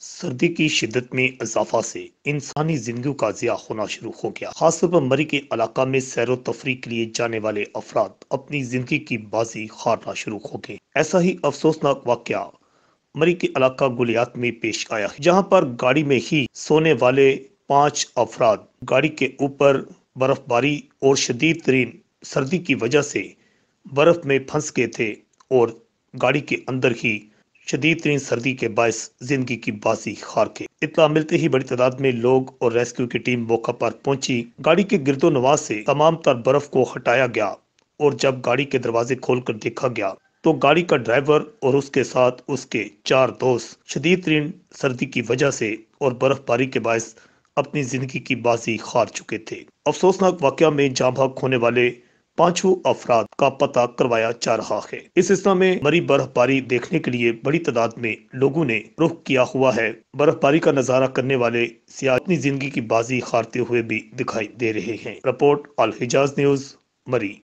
सर्दी की शिदत में इजाफा से इंसानी जिंदगी का जिया होना शुरू हो गया खासतौर पर मरी के इलाका में सैर तफरी के लिए जाने वाले अफराद अपनी जिंदगी की बाजी हारना शुरू हो गए ऐसा ही अफसोसनाक वाक्य मरी के इलाका गुलियात में पेश आया जहाँ पर गाड़ी में ही सोने वाले पांच अफराद गाड़ी के ऊपर बर्फबारी और शदीद तरीन सर्दी की वजह से बर्फ में फंस गए थे और गाड़ी के अंदर ही शदीद तरीन सर्दी के बायस जिंदगी की बासी के इतला मिलते ही बड़ी तादाद में लोग और रेस्क्यू की टीम मौका पर पहुंची गाड़ी के गिरदो नवाज से तमाम तर बर्फ को हटाया गया और जब गाड़ी के दरवाजे खोलकर देखा गया तो गाड़ी का ड्राइवर और उसके साथ उसके चार दोस्त शदीद तरीन सर्दी की वजह से और बर्फबारी के बायस अपनी जिंदगी की बाजी हार चुके थे अफसोसनाक वाक़ में जाँ भाग होने वाले पांचों अफराद का पता करवाया जा रहा है इस हिस्सा में मरी बर्फबारी देखने के लिए बड़ी तादाद में लोगों ने रुख किया हुआ है बर्फबारी का नजारा करने वाले सियाह जिंदगी की बाजी हारते हुए भी दिखाई दे रहे हैं रिपोर्ट अल हिजाज न्यूज मरी